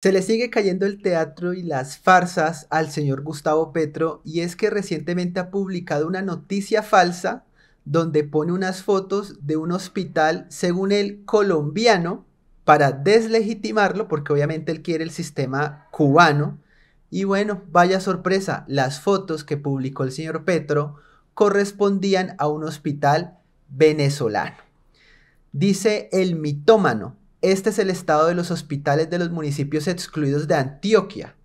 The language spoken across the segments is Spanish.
Se le sigue cayendo el teatro y las farsas al señor Gustavo Petro y es que recientemente ha publicado una noticia falsa donde pone unas fotos de un hospital, según él, colombiano, para deslegitimarlo, porque obviamente él quiere el sistema cubano. Y bueno, vaya sorpresa, las fotos que publicó el señor Petro correspondían a un hospital venezolano. Dice el mitómano, este es el estado de los hospitales de los municipios excluidos de Antioquia.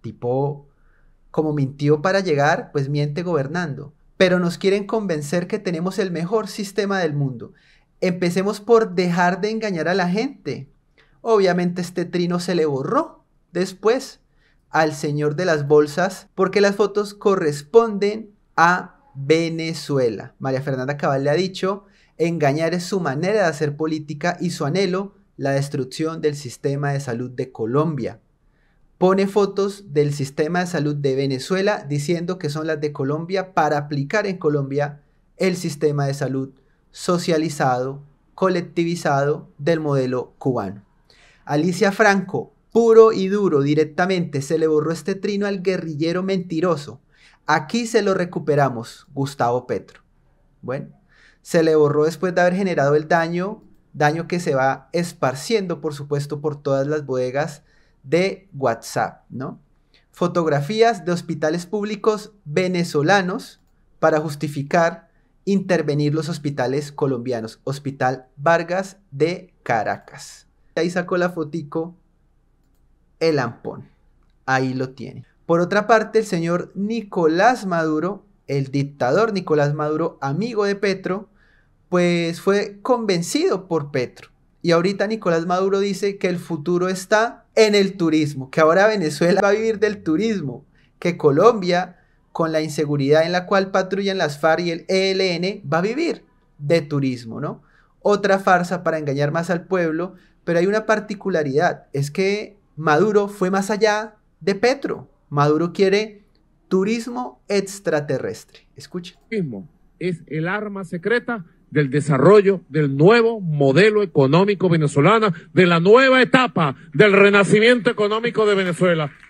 Tipo, como mintió para llegar, pues miente gobernando. Pero nos quieren convencer que tenemos el mejor sistema del mundo. Empecemos por dejar de engañar a la gente. Obviamente este trino se le borró después al señor de las bolsas porque las fotos corresponden a Venezuela. María Fernanda Cabal le ha dicho, engañar es su manera de hacer política y su anhelo la destrucción del sistema de salud de Colombia. Pone fotos del sistema de salud de Venezuela diciendo que son las de Colombia para aplicar en Colombia el sistema de salud socializado, colectivizado del modelo cubano. Alicia Franco, puro y duro directamente, se le borró este trino al guerrillero mentiroso. Aquí se lo recuperamos, Gustavo Petro. Bueno, se le borró después de haber generado el daño daño que se va esparciendo, por supuesto, por todas las bodegas de WhatsApp, ¿no? Fotografías de hospitales públicos venezolanos para justificar intervenir los hospitales colombianos. Hospital Vargas de Caracas. Ahí sacó la fotico el ampón. Ahí lo tiene. Por otra parte, el señor Nicolás Maduro, el dictador Nicolás Maduro, amigo de Petro, pues fue convencido por Petro. Y ahorita Nicolás Maduro dice que el futuro está en el turismo, que ahora Venezuela va a vivir del turismo, que Colombia, con la inseguridad en la cual patrullan las FARC y el ELN, va a vivir de turismo, ¿no? Otra farsa para engañar más al pueblo, pero hay una particularidad, es que Maduro fue más allá de Petro. Maduro quiere turismo extraterrestre. Escucha. Turismo es el arma secreta del desarrollo del nuevo modelo económico venezolano, de la nueva etapa del renacimiento económico de Venezuela.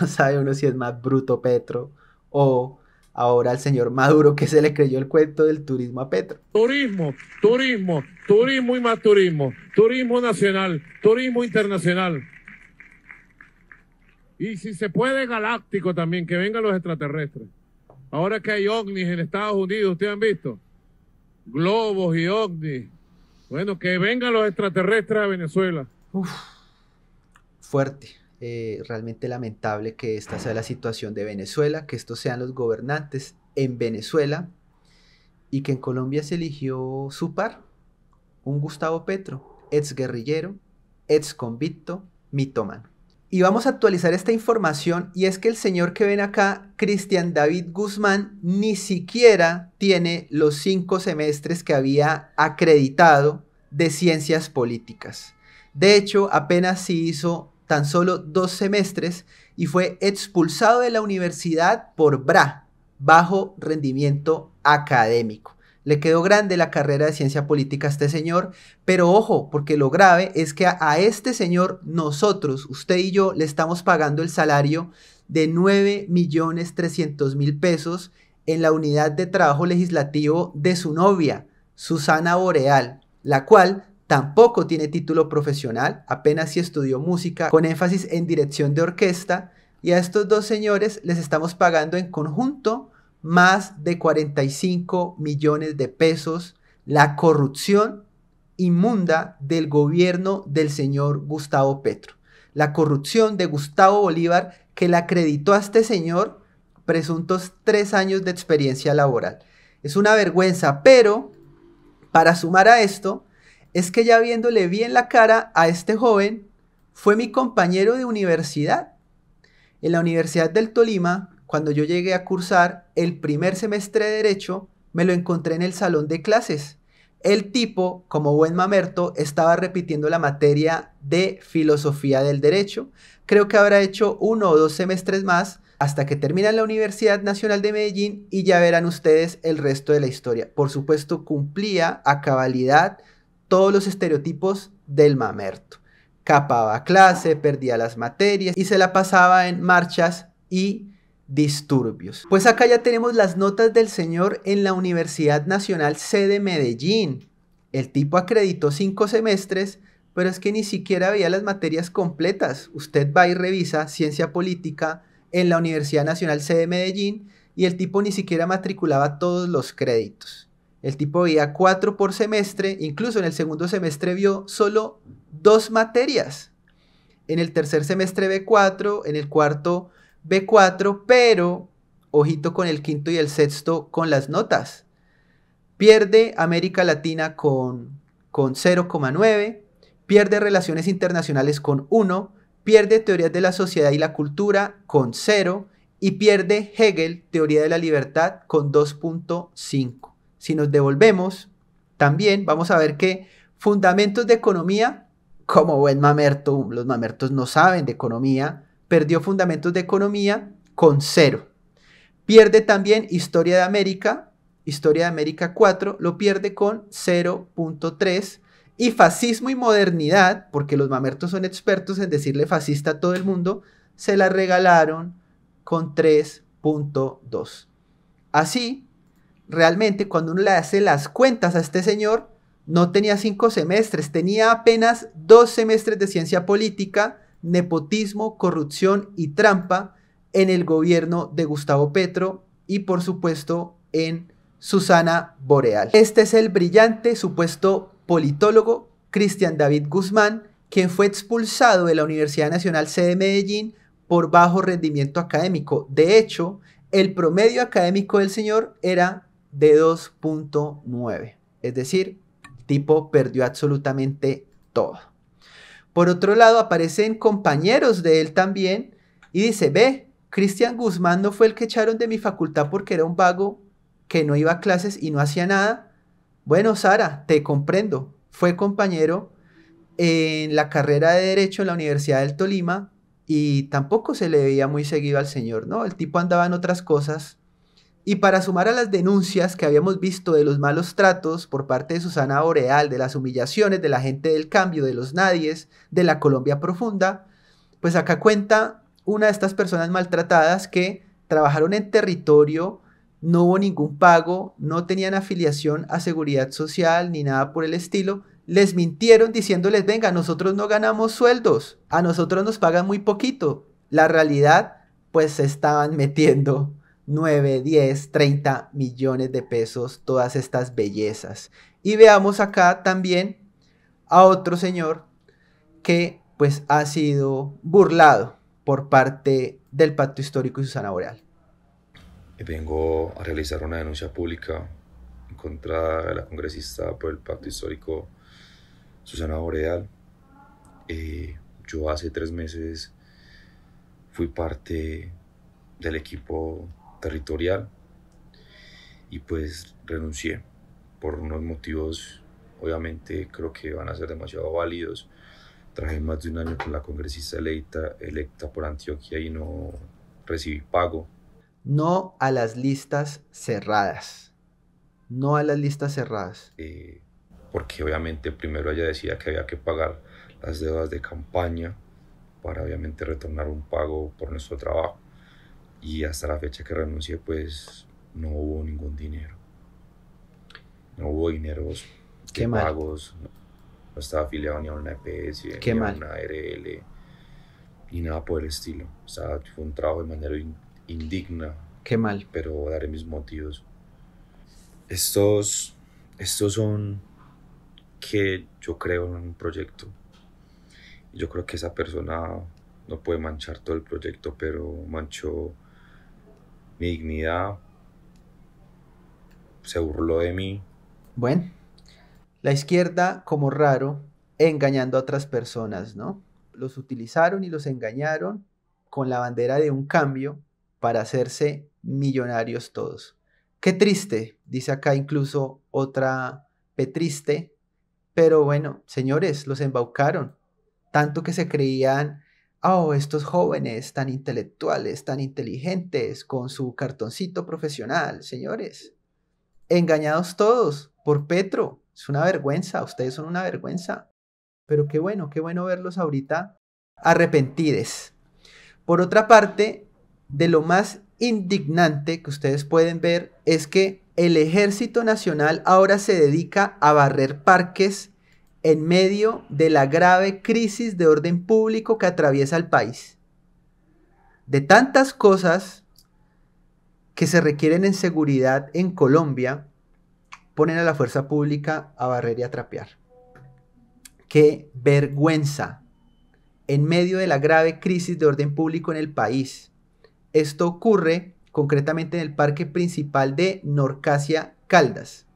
No sabe uno si es más bruto Petro o ahora el señor Maduro que se le creyó el cuento del turismo a Petro. Turismo, turismo, turismo y más turismo, turismo nacional, turismo internacional. Y si se puede galáctico también, que vengan los extraterrestres. Ahora que hay ovnis en Estados Unidos, ¿ustedes han visto? globos y ovnis. Bueno, que vengan los extraterrestres a Venezuela. fuerte. Eh, realmente lamentable que esta sea la situación de Venezuela, que estos sean los gobernantes en Venezuela y que en Colombia se eligió su par, un Gustavo Petro, ex guerrillero, ex convicto, y vamos a actualizar esta información y es que el señor que ven acá, Cristian David Guzmán, ni siquiera tiene los cinco semestres que había acreditado de ciencias políticas. De hecho, apenas se hizo tan solo dos semestres y fue expulsado de la universidad por BRA, bajo rendimiento académico. Le quedó grande la carrera de ciencia política a este señor, pero ojo, porque lo grave es que a, este señor nosotros, usted y yo, le estamos pagando el salario de 9.300.000 millones mil pesos en la unidad de trabajo legislativo de su novia, Susana Boreal, la cual tampoco tiene título profesional, apenas si estudió música con énfasis en dirección de orquesta, y a estos dos señores les estamos pagando en conjunto más de 45 millones de pesos la corrupción inmunda del gobierno del señor Gustavo Petro. La corrupción de Gustavo Bolívar que le acreditó a este señor presuntos tres años de experiencia laboral. Es una vergüenza, pero para sumar a esto, es que ya viéndole bien la cara a este joven, fue mi compañero de universidad. En la Universidad del Tolima cuando yo llegué a cursar el primer semestre de Derecho, me lo encontré en el salón de clases. El tipo, como buen mamerto, estaba repitiendo la materia de filosofía del derecho. Creo que habrá hecho uno o dos semestres más hasta que termina la Universidad Nacional de Medellín y ya verán ustedes el resto de la historia. Por supuesto, cumplía a cabalidad todos los estereotipos del mamerto. Capaba clase, perdía las materias y se la pasaba en marchas y disturbios. Pues acá ya tenemos las notas del señor en la Universidad Nacional sede Medellín. El tipo acreditó cinco semestres, pero es que ni siquiera veía las materias completas. Usted va y revisa ciencia política en la Universidad Nacional sede Medellín y el tipo ni siquiera matriculaba todos los créditos. El tipo veía cuatro por semestre, incluso en el segundo semestre vio solo dos materias. En el tercer semestre ve cuatro, en el cuarto B4, pero ojito con el quinto y el sexto con las notas. Pierde América Latina con, con 0,9, pierde Relaciones Internacionales con 1, pierde Teorías de la Sociedad y la Cultura con 0 y pierde Hegel, Teoría de la Libertad, con 2.5. Si nos devolvemos, también vamos a ver que Fundamentos de Economía, como buen mamerto, los mamertos no saben de economía, perdió Fundamentos de Economía con cero. Pierde también Historia de América, Historia de América 4, lo pierde con 0.3. Y fascismo y modernidad, porque los mamertos son expertos en decirle fascista a todo el mundo, se la regalaron con 3.2. Así, realmente cuando uno le hace las cuentas a este señor, no tenía cinco semestres, tenía apenas dos semestres de ciencia política nepotismo, corrupción y trampa en el gobierno de Gustavo Petro y por supuesto en Susana Boreal. Este es el brillante supuesto politólogo Cristian David Guzmán, quien fue expulsado de la Universidad Nacional C de Medellín por bajo rendimiento académico. De hecho, el promedio académico del señor era de 2.9, es decir, tipo perdió absolutamente todo. Por otro lado, aparecen compañeros de él también y dice, ve, Cristian Guzmán no fue el que echaron de mi facultad porque era un vago que no iba a clases y no hacía nada. Bueno, Sara, te comprendo. Fue compañero en la carrera de Derecho en la Universidad del Tolima y tampoco se le veía muy seguido al señor, ¿no? El tipo andaba en otras cosas y para sumar a las denuncias que habíamos visto de los malos tratos por parte de Susana Oreal, de las humillaciones de la gente del cambio, de los nadies, de la Colombia profunda, pues acá cuenta una de estas personas maltratadas que trabajaron en territorio, no hubo ningún pago, no tenían afiliación a seguridad social ni nada por el estilo. Les mintieron diciéndoles, venga, nosotros no ganamos sueldos, a nosotros nos pagan muy poquito. La realidad, pues se estaban metiendo 9, 10, 30 millones de pesos todas estas bellezas. Y veamos acá también a otro señor que pues ha sido burlado por parte del Pacto Histórico y Susana Boreal. Vengo a realizar una denuncia pública en contra de la congresista por el Pacto Histórico Susana Boreal. Eh, yo hace tres meses fui parte del equipo territorial y pues renuncié por unos motivos obviamente creo que van a ser demasiado válidos. Traje más de un año con la congresista electa, electa por Antioquia y no recibí pago. No a las listas cerradas. No a las listas cerradas. Eh, porque obviamente primero ella decía que había que pagar las deudas de campaña para obviamente retornar un pago por nuestro trabajo y hasta la fecha que renuncié pues no hubo ningún dinero. No hubo dinero Qué de pagos, no, estaba afiliado ni a una EPS, ni a una ARL, e ni nada por el estilo. O sea, fue un trabajo de manera indigna. Qué mal. Pero daré mis motivos. Estos, estos son que yo creo en un proyecto. Yo creo que esa persona no puede manchar todo el proyecto, pero manchó mi dignidad, se burló de mí. Bueno, la izquierda como raro, engañando a otras personas, ¿no? Los utilizaron y los engañaron con la bandera de un cambio para hacerse millonarios todos. Qué triste, dice acá incluso otra triste, pero bueno, señores, los embaucaron, tanto que se creían oh, estos jóvenes tan intelectuales, tan inteligentes, con su cartoncito profesional, señores. Engañados todos por Petro. Es una vergüenza, ustedes son una vergüenza. Pero qué bueno, qué bueno verlos ahorita arrepentides. Por otra parte, de lo más indignante que ustedes pueden ver es que el Ejército Nacional ahora se dedica a barrer parques en medio de la grave crisis de orden público que atraviesa el país. De tantas cosas que se requieren en seguridad en Colombia, ponen a la fuerza pública a barrer y a trapear. ¡Qué vergüenza! En medio de la grave crisis de orden público en el país. Esto ocurre concretamente en el parque principal de Norcasia Caldas.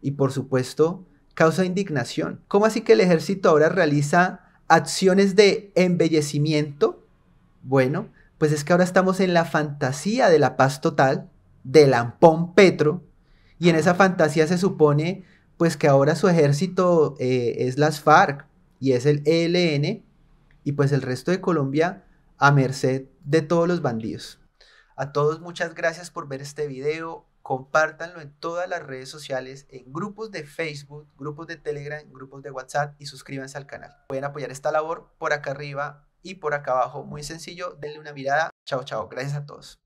Y por supuesto, causa indignación. ¿Cómo así que el ejército ahora realiza acciones de embellecimiento? Bueno, pues es que ahora estamos en la fantasía de la paz total, de Lampón Petro, y en esa fantasía se supone pues que ahora su ejército eh, es las FARC y es el ELN, y pues el resto de Colombia a merced de todos los bandidos. A todos muchas gracias por ver este video compártanlo en todas las redes sociales, en grupos de Facebook, grupos de Telegram, grupos de WhatsApp y suscríbanse al canal. Pueden apoyar esta labor por acá arriba y por acá abajo. Muy sencillo, denle una mirada. Chao, chao. Gracias a todos.